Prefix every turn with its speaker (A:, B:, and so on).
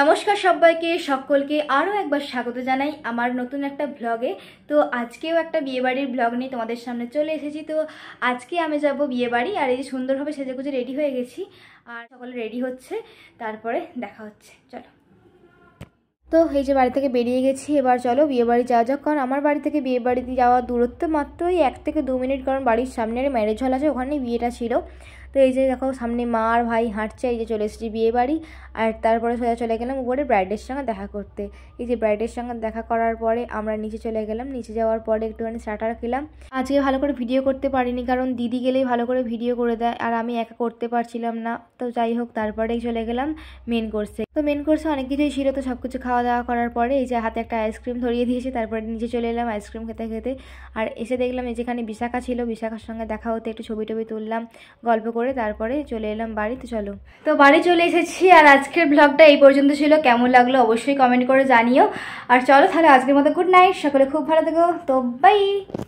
A: নমস্কার সবাইকে সকলকে আরও একবার স্বাগত জানাই আমার নতুন একটা ব্লগে তো আজকেও একটা বিয়েবাড়ির ব্লগ নিয়ে তোমাদের সামনে চলে এসেছি তো আজকে আমি যাব বিয়েবাড়ি আর এই যে সুন্দরভাবে সেজে গুজে রেডি হয়ে গেছি আর সকলে রেডি হচ্ছে তারপরে দেখা হচ্ছে চলো তো এই যে বাড়ি থেকে বেরিয়ে গেছি এবার চলো বিয়েবাড়ি যাওয়া যাক কারণ আমার বাড়ি থেকে বিয়েবাড়িতে যাওয়ার দূরত্ব মাত্রই এক থেকে দু মিনিট কারণ বাড়ির সামনে ম্যারেজ হল আছে ওখানে বিয়েটা ছিল তো এই যে দেখো সামনে মা আর ভাই হাঁটছে এই যে চলে এসেছি বিয়ে বাড়ি আর তারপরে সোজা চলে গেলাম উপরে ব্রাইডের সঙ্গে দেখা করতে এই যে ব্রাইডের সঙ্গে দেখা করার পরে আমরা নিচে চলে গেলাম নিচে যাওয়ার পরে একটুখানি স্টার্টার খেলাম আজকে ভালো করে ভিডিও করতে পারিনি কারণ দিদি গেলেই ভালো করে ভিডিও করে দেয় আর আমি একা করতে পারছিলাম না তো যাই হোক তারপরেই চলে গেলাম মেন কোর্সে তো মেন কোর্সে অনেক কিছুই ছিল তো সব কিছু খাওয়া দাওয়া করার পরে এই যে হাতে একটা আইসক্রিম ধরিয়ে দিয়েছে তারপরে নিচে চলে এলাম আইসক্রিম খেতে খেতে আর এসে দেখলাম এই যেখানে বিশাখা ছিল বিশাখার সঙ্গে দেখা হতে একটু ছবি টবি তুললাম গল্প করে করে তারপরে চলে এলাম বাড়িতে চলো তো বাড়ি চলে এসেছি আর আজকের ব্লগটা এই পর্যন্ত ছিল কেমন লাগলো অবশ্যই কমেন্ট করে জানিও আর চলো তাহলে আজকের মতো গুড নাইট সকলে খুব ভালো থেকো তো বাই